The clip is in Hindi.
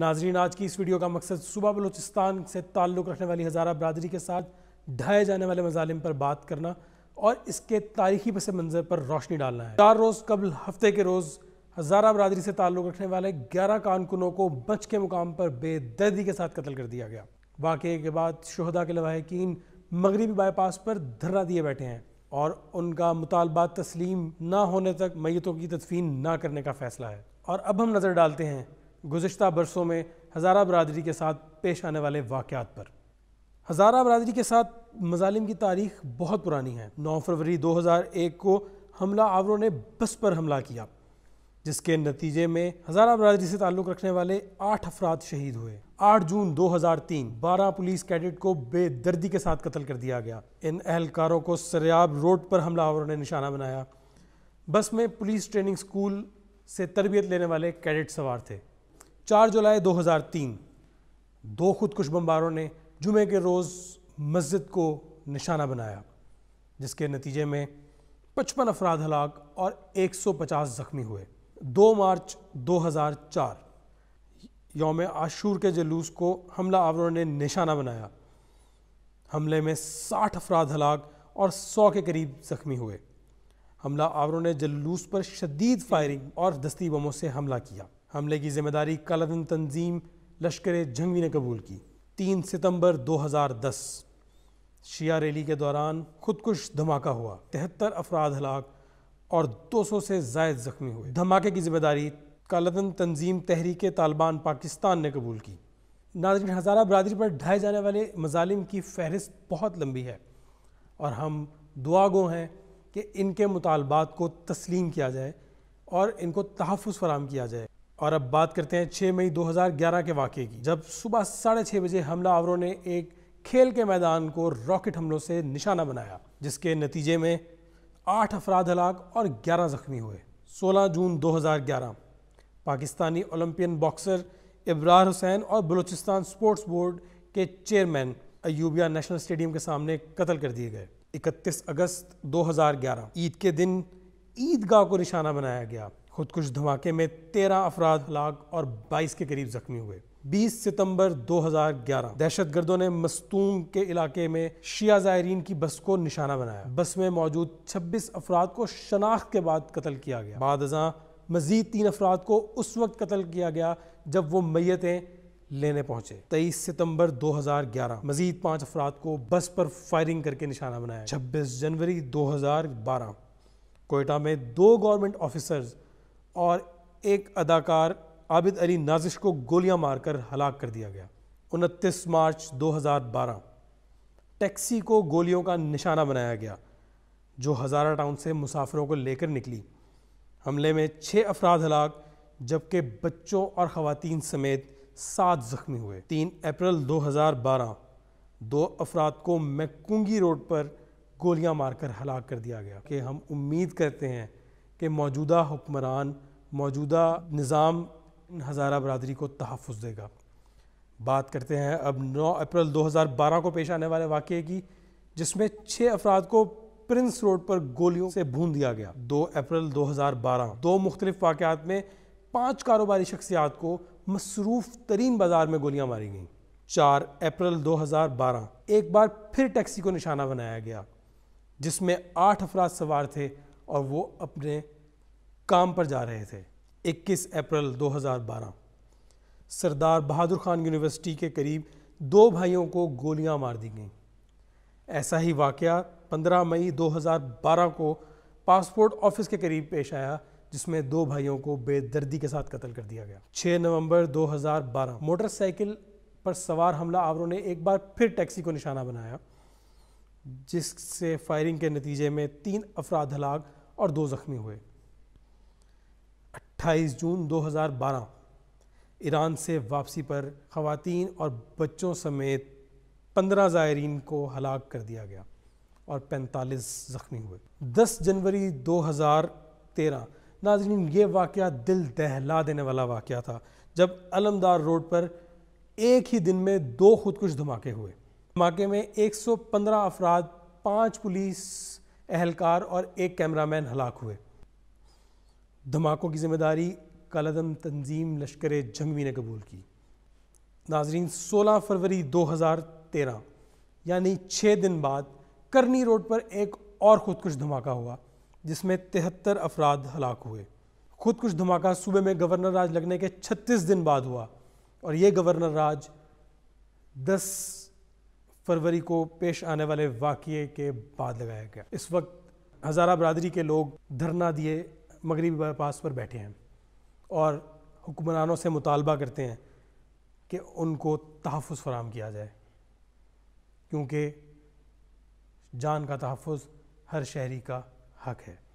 नाजरीन आज की इस वीडियो का मकसद सुबह बलोचिस्तान से ताल्लुक़ रखने वाली हज़ारा बरदरी के साथ ढाए जाने वाले मजालिम पर बात करना और इसके तारीखी पस मंज़र पर रोशनी डालना है चार रोज़ कबल हफ्ते के रोज़ हज़ारा बरदरी से ताल्लुक़ रखने वाले ग्यारह कानकुनों को बच के मुकाम पर बेदर्दी के साथ कत्ल कर दिया गया वाक़े के बाद शहदा के लवाकिन मगरबी बाईपास पर धरना दिए बैठे हैं और उनका मुतालबा तस्लीम ना होने तक मैतों की तदफीन ना करने का फ़ैसला है और अब हम नज़र डालते हैं गुज्त बरसों में हज़ारा बरदरी के साथ पेश आने वाले वाक़ पर हज़ारा बरदरी के साथ मजालिम की तारीख बहुत पुरानी है नौ फरवरी दो हज़ार एक को हमला आवरों ने बस पर हमला किया जिसके नतीजे में हज़ारा बरदरी से ताल्लुक़ रखने वाले आठ अफराद शहीद हुए आठ जून दो हज़ार तीन बारह पुलिस कैडेट को बेदर्दी के साथ कत्ल कर दिया गया इन अहलकारों को सरयाब रोड पर हमला आवरों ने निशाना बनाया बस में पुलिस ट्रेनिंग स्कूल से तरबियत लेने वाले कैडेट सवार थे चार जुलाई 2003 दो खुदकुश बम्बारों ने जुमे के रोज़ मस्जिद को निशाना बनाया जिसके नतीजे में पचपन अफराद हलाक और 150 ज़ख्मी हुए 2 मार्च 2004 योम आशूर के जलूस को हमला आवरों ने निशाना बनाया हमले में 60 अफराद हलाक और 100 के करीब ज़ख्मी हुए हमला आवरों ने जलूस पर शदीद फायरिंग और दस्ती बमों से हमला किया हमले की जिम्मेदारी कलदन तंजीम लश्कर जंगवी ने कबूल की तीन सितंबर 2010 शिया रैली के दौरान खुदकुश धमाका हुआ तिहत्तर अफराद हलाक और 200 से जायद जख्मी हुए धमाके की जिम्मेदारी कलदन तंजीम तहरीक तालिबान पाकिस्तान ने कबूल की नाजन हज़ारा बरदरी पर ढाए जाने वाले मजालिम की फहरिस्त बहुत लंबी है और हम दुआ गो हैं कि इनके मुतालबात को तस्लीम किया जाए और इनको तहफ़ फराम किया जाए और अब बात करते हैं 6 मई 2011 के वाक़े की जब सुबह साढ़े छः बजे हमला आवरों ने एक खेल के मैदान को रॉकेट हमलों से निशाना बनाया जिसके नतीजे में आठ अफराद हलाक और ग्यारह ज़ख्मी हुए 16 जून 2011 पाकिस्तानी ओलंपियन बॉक्सर इब्रार हुसैन और बलूचिस्तान स्पोर्ट्स बोर्ड के चेयरमैन अयूबिया नेशनल स्टेडियम के सामने कत्ल कर दिए गए 31 अगस्त 2011 ईद के दिन ईदगाह को निशाना बनाया गया खुदकुश धमाके में तेरह अफराद हलाक और बाईस के करीब जख्मी हुए 20 सितंबर 2011 दहशतगर्दों ने मस्तूम के इलाके में शिया जायरीन की बस को निशाना बनाया बस में मौजूद 26 अफराद को शनाख्त के बाद कत्ल किया गया बाद मजीद तीन अफराद को उस वक्त कत्ल किया गया जब वो मैतें लेने पहुंचे 23 सितंबर 2011 मजीद पांच अफराद को बस पर फायरिंग करके निशाना बनाया 26 जनवरी 2012 कोयटा में दो गवर्नमेंट ऑफिसर्स और एक अदाकार आबिद अली नाजिश को गोलियां मारकर हलाक कर दिया गया उनतीस मार्च 2012 टैक्सी को गोलियों का निशाना बनाया गया जो हज़ारा टाउन से मुसाफिरों को लेकर निकली हमले में छः अफराद हलाक जबकि बच्चों और ख़वान समेत सात ज़ख्मी हुए तीन अप्रैल 2012 दो अफराद को मैकुंगी रोड पर गोलियां मारकर हलाक कर दिया गया कि हम उम्मीद करते हैं कि मौजूदा हुक्मरान मौजूदा निज़ाम हज़ारा बरदरी को तहफ़ देगा बात करते हैं अब 9 अप्रैल 2012 को पेश आने वाले वाक़े की जिसमें छः अफराद को प्रिंस रोड पर गोलियों से भून दिया गया 2 अप्रैल 2012 दो मुख्तलिफ वाक़ात में पाँच कारोबारी शख्सियात को मसरूफ़ तरीन बाज़ार में गोलियाँ मारी गईं चार अप्रैल 2012 एक बार फिर टैक्सी को निशाना बनाया गया जिसमें आठ अफराद सवार थे और वो अपने काम पर जा रहे थे 21 अप्रैल 2012 सरदार बहादुर खान यूनिवर्सिटी के करीब दो भाइयों को गोलियां मार दी गईं ऐसा ही वाक़ 15 मई 2012 को पासपोर्ट ऑफिस के करीब पेश आया जिसमें दो भाइयों को बेदर्दी के साथ कत्ल कर दिया गया 6 नवंबर 2012 मोटरसाइकिल पर सवार हमला आवरों ने एक बार फिर टैक्सी को निशाना बनाया जिससे फायरिंग के नतीजे में तीन अफराद हलाक और दो जख्मी हुए 28 जून 2012 ईरान से वापसी पर खातन और बच्चों समेत 15 ज़ायरीन को हलाक कर दिया गया और 45 ज़ख्मी हुए 10 जनवरी 2013 नाजरीन ये वाक़ दिल दहला देने वाला वाक़ था जब अलमदार रोड पर एक ही दिन में दो खुदकुश धमाके हुए धमाके में 115 अफराद पाँच पुलिस अहलकार और एक कैमरामैन हलाक हुए धमाकों की जिम्मेदारी कलदम तंजीम लश्कर जंगवी ने कबूल की नाजरीन 16 फरवरी 2013 यानी छः दिन बाद करनी रोड पर एक और खुदकुश धमाका हुआ जिसमें तिहत्तर अफराद हलाक हुए खुदकुश धमाका सूबे में गवर्नर राज लगने के 36 दिन बाद हुआ और ये गवर्नर राज 10 फरवरी को पेश आने वाले वाक़े के बाद लगाया गया इस वक्त हज़ारा बरदरी के लोग धरना दिए मगरबी बाईपास पर बैठे हैं और हुक्मरानों से मुतालबा करते हैं कि उनको तहफ़ फराम किया जाए क्योंकि जान का तहफ़ हर शहरी का हक है